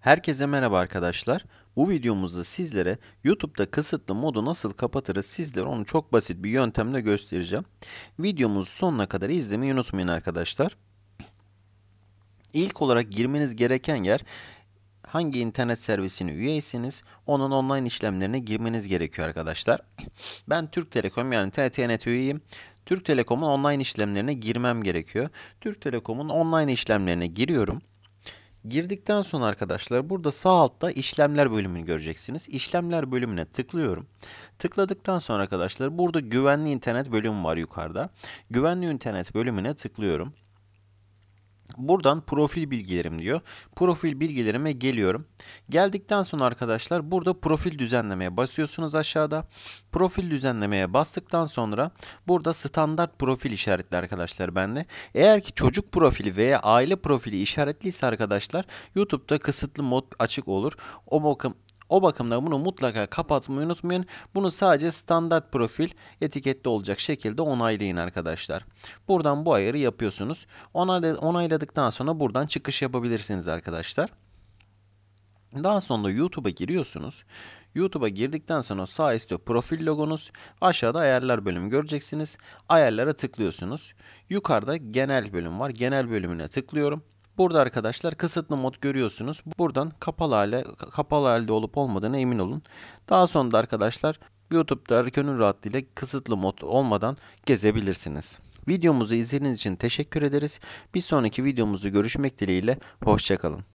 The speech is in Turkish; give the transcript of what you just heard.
Herkese merhaba arkadaşlar. Bu videomuzda sizlere YouTube'da kısıtlı modu nasıl kapatırız sizlere onu çok basit bir yöntemle göstereceğim. Videomuzu sonuna kadar izlemeyi unutmayın arkadaşlar. İlk olarak girmeniz gereken yer hangi internet servisini üyeyseniz onun online işlemlerine girmeniz gerekiyor arkadaşlar. Ben Türk Telekom yani TTNET üyeyim. Türk Telekom'un online işlemlerine girmem gerekiyor. Türk Telekom'un online işlemlerine giriyorum. Girdikten sonra arkadaşlar burada sağ altta işlemler bölümünü göreceksiniz. İşlemler bölümüne tıklıyorum. Tıkladıktan sonra arkadaşlar burada güvenli internet bölümü var yukarıda. Güvenli internet bölümüne tıklıyorum. Buradan profil bilgilerim diyor. Profil bilgilerime geliyorum. Geldikten sonra arkadaşlar burada profil düzenlemeye basıyorsunuz aşağıda. Profil düzenlemeye bastıktan sonra burada standart profil işaretli arkadaşlar bende. Eğer ki çocuk profili veya aile profili işaretliyse arkadaşlar YouTube'da kısıtlı mod açık olur. O, o bakımdan bunu mutlaka kapatmayı unutmayın. Bunu sadece standart profil etikette olacak şekilde onaylayın arkadaşlar. Buradan bu ayarı yapıyorsunuz. Onayladıktan sonra buradan çıkış yapabilirsiniz arkadaşlar. Daha sonra YouTube'a giriyorsunuz. YouTube'a girdikten sonra sağ üstte profil logonuz. Aşağıda ayarlar bölümü göreceksiniz. Ayarlara tıklıyorsunuz. Yukarıda genel bölüm var. Genel bölümüne tıklıyorum. Burada arkadaşlar kısıtlı mod görüyorsunuz. Buradan kapalı hale kapalı halde olup olmadığına emin olun. Daha sonra da arkadaşlar YouTube'da gönül rahatlığıyla kısıtlı mod olmadan gezebilirsiniz. Videomuzu izlediğiniz için teşekkür ederiz. Bir sonraki videomuzda görüşmek dileğiyle. Hoşçakalın.